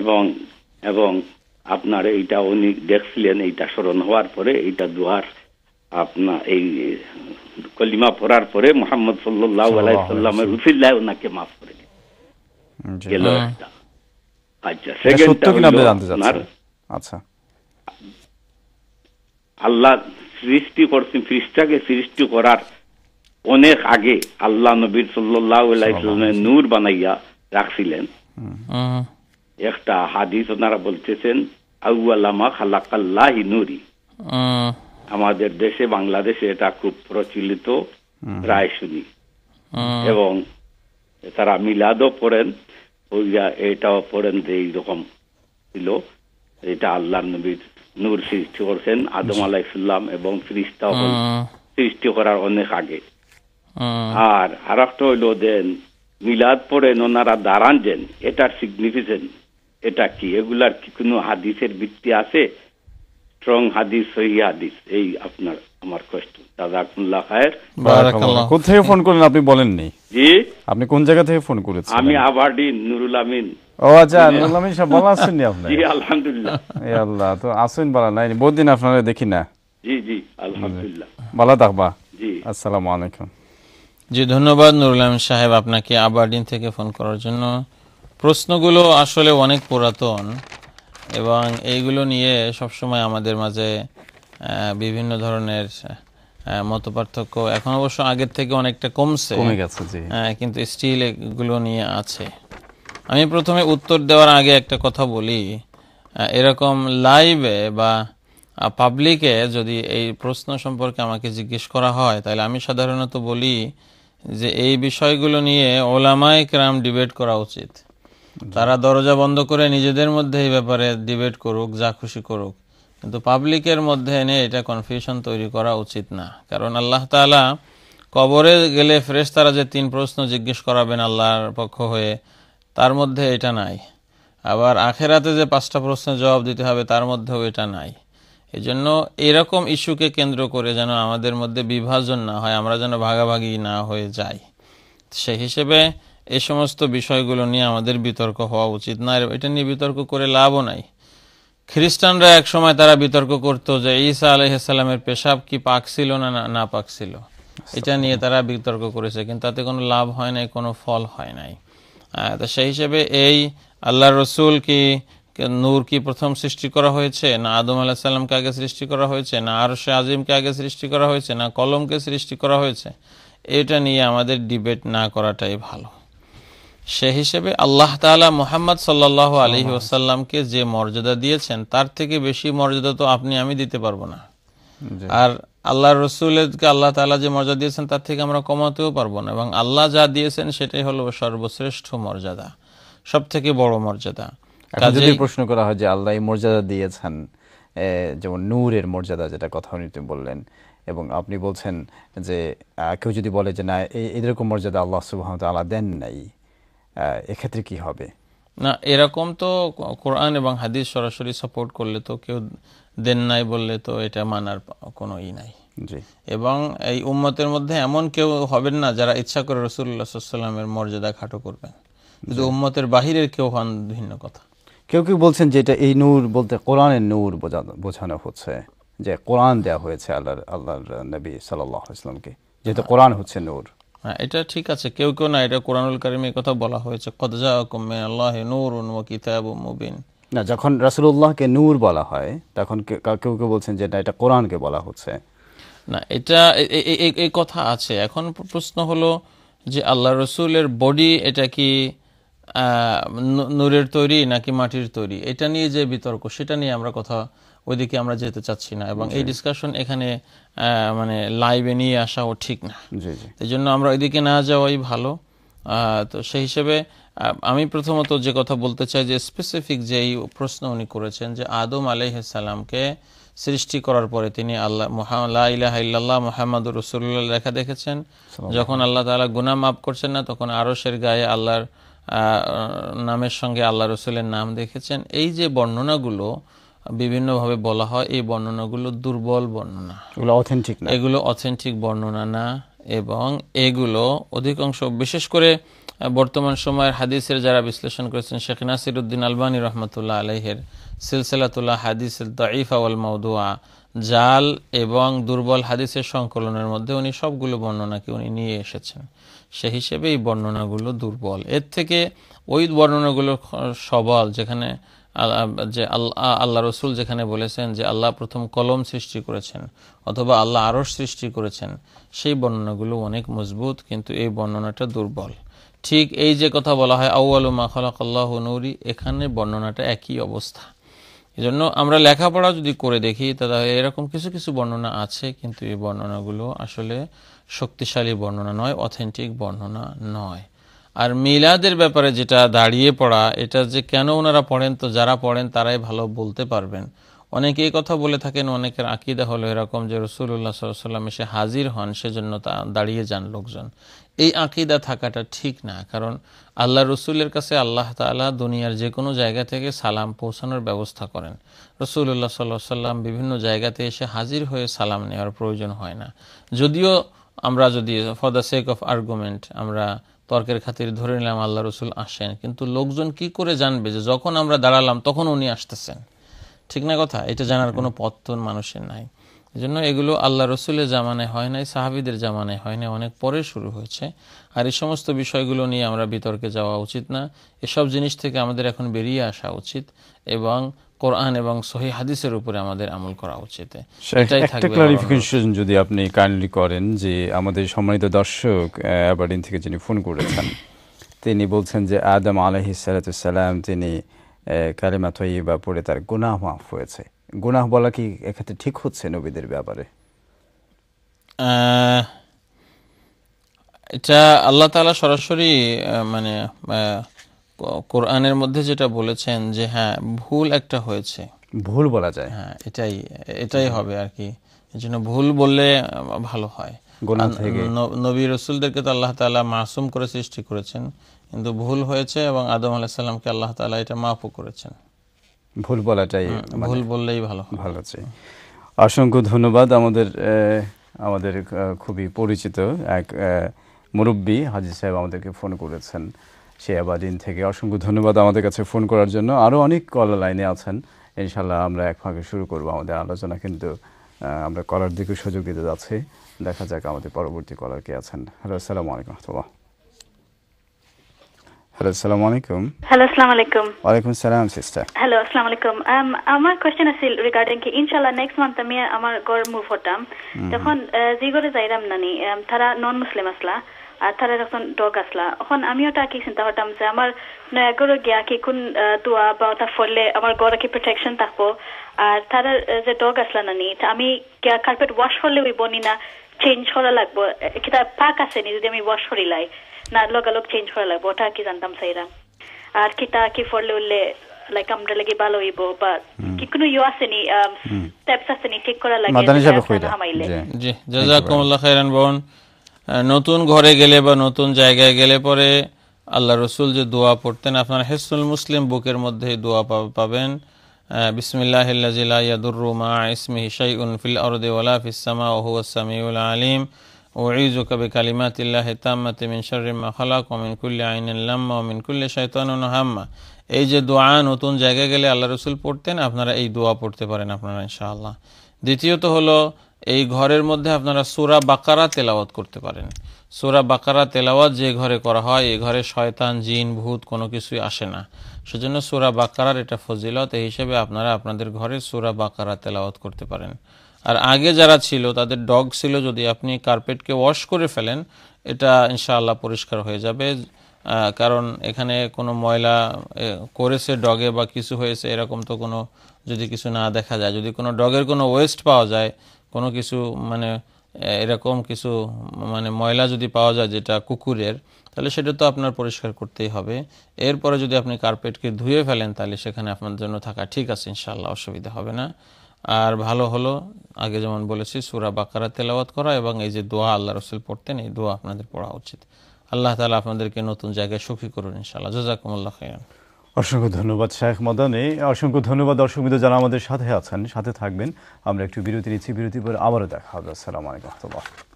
এবং এবং আপনার এইটা উনি দেখছিলেন এইটা স্মরণ হওয়ার পরে এইটা দুয়ার আপনার এই কলিমা পড়ার পরে মোহাম্মদ সাল্লাহ আলাইসাল্লামের ওনাকে মাফ করে গেল হ্যাঁ। আচ্ছা আচ্ছা আল্লাহ সৃষ্টি করছেন সৃষ্টি করার অনেক আগে আল্লাহ নবীর সাল্লাহ আলাইসাল্লামের নূর বানাইয়া রাখছিলেন একটা হাদিস ওনারা বলতেছেন আউ্লামা খালাকাল্লাহ নুরি আমাদের দেশে বাংলাদেশে এটা খুব প্রচলিত প্রায় শুনি এবং তারা মিলাদও পড়েন এটাও পড়েন যে এইরকম ছিল এটা আল্লাহ নবীর নূর সৃষ্টি করছেন আদম আলাহ ইসলাম এবং ফিরিস্তা সৃষ্টি করার অনেক আগে আর আর একটা হইল দেন মিলাদ পড়েন ওনারা দাঁড়ান যেন এটার সিগনিফিকেন্ট এটা কি এগুলার কি কোনো হাদিসের ভিত্তি আছে স্ট্রং হাদিস সহি হাদিস এই আপনার আমার কোয়েশ্চেন খায়ের কোথা থেকে ফোন করলেন আপনি বলেননি জি আপনি কোন জায়গা থেকে ফোন করেছেন আমি নুরুল আমিন ও আচ্ছা নুরুল আমিন সাহেব ভালো আছেন আপনি জি আলহামদুলিল্লাহ এ আল্লাহ তো নাই দিন আপনারা দেখি না জি জি আলহামদুলিল্লাহ জি আসসালামু আলাইকুম জি ধন্যবাদ নুরুল আমিন সাহেব আপনাকে আবারডিন থেকে ফোন করার জন্য প্রশ্নগুলো আসলে অনেক পুরাতন এবং এইগুলো নিয়ে সবসময় আমাদের মাঝে বিভিন্ন ধরনের মত পার্থক্য এখন অবশ্য আগের থেকে অনেকটা কমছে কমে গেছে কিন্তু স্টিল এগুলো নিয়ে আছে আমি প্রথমে উত্তর দেওয়ার আগে একটা কথা বলি এরকম লাইভে বা পাবলিকে যদি এই প্রশ্ন সম্পর্কে আমাকে জিজ্ঞেস করা হয় তাহলে আমি সাধারণত বলি যে এই বিষয়গুলো নিয়ে ওলামায় ক্রাম ডিবেট করা উচিত তারা দরজা বন্ধ করে নিজেদের মধ্যে এই ব্যাপারে ডিবেট করুক যা খুশি করুক কিন্তু পাবলিকের মধ্যে এনে এটা কনফিউশন তৈরি করা উচিত না কারণ আল্লাহ তালা কবরে গেলে ফ্রেশ তারা যে তিন প্রশ্ন জিজ্ঞেস করাবেন আল্লাহর পক্ষ হয়ে তার মধ্যে এটা নাই আবার আখেরাতে যে পাঁচটা প্রশ্নের জবাব দিতে হবে তার মধ্যেও এটা নাই এজন্য এরকম ইস্যুকে কেন্দ্র করে যেন আমাদের মধ্যে বিভাজন না হয় আমরা যেন ভাগাভাগি না হয়ে যাই সেই হিসেবে এই সমস্ত বিষয়গুলো নিয়ে আমাদের বিতর্ক হওয়া উচিত না এটা নিয়ে বিতর্ক করে লাভও নাই খ্রিস্টানরা এক সময় তারা বিতর্ক করতো যে ঈসা আলহিসাল্লামের পেশাব কি পাক ছিল না না পাক ছিল এটা নিয়ে তারা বিতর্ক করেছে কিন্তু তাতে কোনো লাভ হয় নাই কোনো ফল হয় নাই তো সেই হিসেবে এই আল্লাহ রসুল কি নূর কি প্রথম সৃষ্টি করা হয়েছে না আদম সাল্লামকে আগে সৃষ্টি করা হয়েছে না আর সে আজিমকে আগে সৃষ্টি করা হয়েছে না কলমকে সৃষ্টি করা হয়েছে এটা নিয়ে আমাদের ডিবেট না করাটাই ভালো সে হিসেবে আল্লাহ তালা মোহাম্মদ সাল্লাহ আলী ওসাল্লামকে যে মর্যাদা দিয়েছেন তার থেকে বেশি মর্যাদা তো আপনি আমি দিতে পারবো না আর আল্লাহ রসুলকে আল্লাহ তালা যে মর্যাদা দিয়েছেন তার থেকে আমরা কমাতেও পারবো না এবং আল্লাহ যা দিয়েছেন সেটাই হলো সর্বশ্রেষ্ঠ মর্যাদা সব থেকে বড় মর্যাদা যদি প্রশ্ন করা হয় যে আল্লাহ এই মর্যাদা দিয়েছেন যেমন নূরের মর্যাদা যেটা কথা উনি বললেন এবং আপনি বলছেন যে কেউ যদি বলে যে না এরকম মর্যাদা আল্লাহ সুবাহ আল্লাহ দেন নাই এক্ষেত্রে কি হবে না এরকম তো কোরআন এবং হাদিস সরাসরি সাপোর্ট করলে তো কেউ দেন নাই বললে তো এটা মানার কোনো ই নাই এবং এই উম্মতের মধ্যে এমন কেউ হবেন না যারা ইচ্ছা করে রসুল্লাহ সাল্লামের মর্যাদা খাটো করবেন কিন্তু উম্মতের বাহিরের কেউ হন ভিন্ন কথা কেউ কেউ বলছেন যে এটা এই নূর বলতে কোরআনের নূর বোঝানো হচ্ছে যে কোরআন দেওয়া হয়েছে আল্লাহ আল্লাহর নবী সাল্লাহ ইসলামকে যেহেতু হ্যাঁ। কোরআন হচ্ছে নূর হ্যাঁ, এটা ঠিক আছে কেউ কেউ না এটা কোরআনুল কারিমে কথা বলা হয়েছে কদজা কুমিন আল্লাহ নূর ও কিতাব না যখন রাসুলুল্লাহকে নূর বলা হয় তখন কেউ কেউ বলছেন যে না এটা কোরআনকে বলা হচ্ছে না এটা এই কথা আছে এখন প্রশ্ন হলো যে আল্লাহ রসুলের বডি এটা কি নূরের তৈরি নাকি মাটির তৈরি এটা নিয়ে যে বিতর্ক সেটা নিয়ে আমরা কথা ওইদিকে আমরা যেতে চাচ্ছি না এবং এই ডিসকাশন এখানে মানে লাইভে নিয়ে আসাও ঠিক না এই জন্য আমরা ওইদিকে না যাওয়াই ভালো তো সেই হিসেবে আমি প্রথমত যে কথা বলতে চাই যে স্পেসিফিক যেই প্রশ্ন উনি করেছেন যে আদম আলাইসালামকে সৃষ্টি করার পরে তিনি আল্লাহ ইহ মোহাম্মদ রসুল্লাহ লেখা দেখেছেন যখন আল্লাহ তালা গুনা মাফ করছেন না তখন আরসের গায়ে আল্লাহর নামের সঙ্গে আল্লাহ রসুলের নাম দেখেছেন এই যে বর্ণনাগুলো বিভিন্নভাবে বলা হয় এই বর্ণনাগুলো দুর্বল বর্ণনা এগুলো অথেন্টিক না এগুলো অথেন্টিক বর্ণনা না এবং এগুলো অধিকাংশ বিশেষ করে বর্তমান সময়ের হাদিসের যারা বিশ্লেষণ করেছেন শেখ নাসির উদ্দিন আলবানী রহমতুল্লাহ আলহের সিলসিলাতুল্লাহ হাদিস দাইফা ওয়াল মৌদুয়া জাল এবং দুর্বল হাদিসের সংকলনের মধ্যে উনি সবগুলো বর্ণনাকে উনি নিয়ে এসেছেন সে হিসেবে এই বর্ণনাগুলো দুর্বল এর থেকে ওই বর্ণনাগুলো সবল যেখানে যে আল্লাহ আল্লাহ রসুল যেখানে বলেছেন যে আল্লাহ প্রথম কলম সৃষ্টি করেছেন অথবা আল্লাহ আরও সৃষ্টি করেছেন সেই বর্ণনাগুলো অনেক মজবুত কিন্তু এই বর্ণনাটা দুর্বল ঠিক এই যে কথা বলা হয় আউআল খলাক আল্লাহ নৌরি এখানে বর্ণনাটা একই অবস্থা এজন্য আমরা লেখাপড়া যদি করে দেখি তাহলে এরকম কিছু কিছু বর্ণনা আছে কিন্তু এই বর্ণনাগুলো আসলে শক্তিশালী বর্ণনা নয় অথেন্টিক বর্ণনা নয় আর মিলাদের ব্যাপারে যেটা দাঁড়িয়ে পড়া এটা যে কেন ওনারা পড়েন তো যারা পড়েন তারাই ভালো বলতে পারবেন অনেকে এই কথা বলে থাকেন অনেকের আকিদা হলো এরকম যে রসুল্লাহ সাল্লাম এসে হাজির হন সেজন্য তা দাঁড়িয়ে যান লোকজন এই আকিদা থাকাটা ঠিক না কারণ আল্লাহ রসুলের কাছে আল্লাহ তালা দুনিয়ার যে কোনো জায়গা থেকে সালাম পৌঁছানোর ব্যবস্থা করেন রসুল্লাহ সাল্লাহ সাল্লাম বিভিন্ন জায়গাতে এসে হাজির হয়ে সালাম নেওয়ার প্রয়োজন হয় না যদিও আমরা যদি for the sake of argument আমরা তর্কের খাতির ধরে নিলাম আল্লাহ রসুল আসেন কিন্তু লোকজন কি করে জানবে যে যখন আমরা দাঁড়ালাম তখন উনি আসতেছেন ঠিক না কথা এটা জানার কোনো পত্তন মানুষের নাই এজন্য এগুলো আল্লাহ রসুলের জামানায় হয় নাই সাহাবিদের জামানায় হয় নাই অনেক পরে শুরু হয়েছে আর এই সমস্ত বিষয়গুলো নিয়ে আমরা বিতর্কে যাওয়া উচিত না এসব জিনিস থেকে আমাদের এখন বেরিয়ে আসা উচিত এবং কোরআন এবং সহি হাদিসের উপরে আমাদের আমল করা উচিত ক্লারিফিকেশন যদি আপনি কাইন্ডলি করেন যে আমাদের সম্মানিত দর্শক অ্যাবার্ডিন থেকে যিনি ফোন করেছেন তিনি বলছেন যে আদম আলহিসাম তিনি কালেমা তৈবা পড়ে তার গুনাহ মাফ হয়েছে গুনাহ বলা কি এক্ষেত্রে ঠিক হচ্ছে নবীদের ব্যাপারে এটা আল্লাহ তালা সরাসরি মানে কোরআনের মধ্যে যেটা বলেছেন যে হ্যাঁ ভুল একটা হয়েছে ভুল বলা যায় হ্যাঁ এটাই এটাই হবে আর কি এই জন্য ভুল বললে ভালো হয় নবী রসুলদেরকে তো আল্লাহ তালা মাসুম করে সৃষ্টি করেছেন কিন্তু ভুল হয়েছে এবং আদম আলাহিসাল্লামকে আল্লাহ তালা এটা মাফও করেছেন ভুল বলাটাই মানে ভুল বললেই ভালো ভালো আছে অসংখ্য ধন্যবাদ আমাদের আমাদের খুবই পরিচিত এক মুরব্বী হাজির সাহেব আমাদেরকে ফোন করেছেন সে আবার দিন থেকে অসংখ্য ধন্যবাদ আমাদের কাছে ফোন করার জন্য আরও অনেক কল লাইনে আছেন ইনশাল্লাহ আমরা এক ফাঁকে শুরু করব আমাদের আলোচনা কিন্তু আমরা কলার দিকে সুযোগ দিতে যাচ্ছি দেখা যাক আমাদের পরবর্তী কলার কে আছেন হ্যালো আসসালামু আলাইকুম হ্যালো আসসালামু আলাইকুম হ্যালো আসসালামু আলাইকুম ওয়ালাইকুম সালাম সিস্টার হ্যালো আসসালামু আলাইকুম um, আমার কোশ্চেন আছিল রিগার্ডিং কি ইনশাআল্লাহ নেক্সট মান্থ আমি আমার ঘর মুভ হতাম তখন জি ঘরে যাইরাম নানি তারা নন মুসলিম আসলা আর তারা যখন ডগ আসলা আমি ওটা কি চিন্তা করতাম যে আমার নয়াগড়ে গিয়া কি কোন দোয়া বা ওটা ফলে আমার গড়ে কি প্রোটেকশন থাকবো আর তারা যে ডগ আসলা নানি আমি কার্পেট ওয়াশ করলে হইব না চেঞ্জ করা লাগবো কিতা পাক আছে নি যদি আমি ওয়াশ করি লাই না লগালগ চেঞ্জ করা লাগবো ওটা কি জানতাম সাইরা আর কিতা কি ফলে উঠলে লাইক আমরা লাগি ভালো হইব বা কি কোনো ইউ আছে নি স্টেপস আছে নি ঠিক করা লাগে মাদানি সাহেব কইরা জি জাজাকুমুল্লাহ খাইরান বোন নতুন ঘরে গেলে বা নতুন জায়গায় গেলে পরে আল্লাহ রসুল যে দোয়া পড়তেন আপনার হেসুল মুসলিম বুকের মধ্যে দোয়া পাবেন آه، بسم الله الذي لا يضر مع اسمه شيء في الأرض ولا في السماء وهو السميع العليم أعيذك بكلمات الله التامة من شر ما خلق ومن كل عين لما ومن كل شيطان هم এই যে দোয়া নতুন জায়গায় গেলে আল্লাহ রসুল পড়তেন আপনারা এই দোয়া পড়তে পারেন আপনারা ইনশাআল্লাহ দ্বিতীয়ত হলো এই ঘরের মধ্যে আপনারা সুরা বাকারা তেলাওয়াত করতে পারেন সুরা বাকারা তেলাওয়াত যে ঘরে করা হয় এই ঘরে শয়তান জিন ভূত কোনো কিছুই আসে না সেজন্য সুরা বাকারার এটা ফজিলত এই হিসেবে আপনারা আপনাদের ঘরে সুরা বাকারা তেলাওয়াত করতে পারেন আর আগে যারা ছিল তাদের ডগ ছিল যদি আপনি কার্পেটকে ওয়াশ করে ফেলেন এটা ইনশাআল্লাহ পরিষ্কার হয়ে যাবে কারণ এখানে কোনো ময়লা করেছে ডগে বা কিছু হয়েছে এরকম তো কোনো যদি কিছু না দেখা যায় যদি কোনো ডগের কোনো ওয়েস্ট পাওয়া যায় কোনো কিছু মানে এরকম কিছু মানে ময়লা যদি পাওয়া যায় যেটা কুকুরের তাহলে সেটা তো আপনার পরিষ্কার করতেই হবে এরপরে যদি আপনি কার্পেটকে ধুয়ে ফেলেন তাহলে সেখানে আপনার জন্য থাকা ঠিক আছে ইনশাল্লাহ অসুবিধা হবে না আর ভালো হলো আগে যেমন বলেছি সুরা বাকারা তেলাওয়াত করা এবং এই যে দোয়া আল্লাহ রসুল পড়তেন এই দোয়া আপনাদের পড়া উচিত আল্লাহ তালা আপনাদেরকে নতুন জায়গায় সুখী করুন ইনশাল্লাহ জাজাকুমুল্লাহ খাইরান অসংখ্য ধন্যবাদ শেখ মদানে অসংখ্য ধন্যবাদ দর্শক মিত্র যারা আমাদের সাথে আছেন সাথে থাকবেন আমরা একটু বিরতি নিচ্ছি বিরতির পর আবারও দেখা হবে আসসালামু আলাইকুম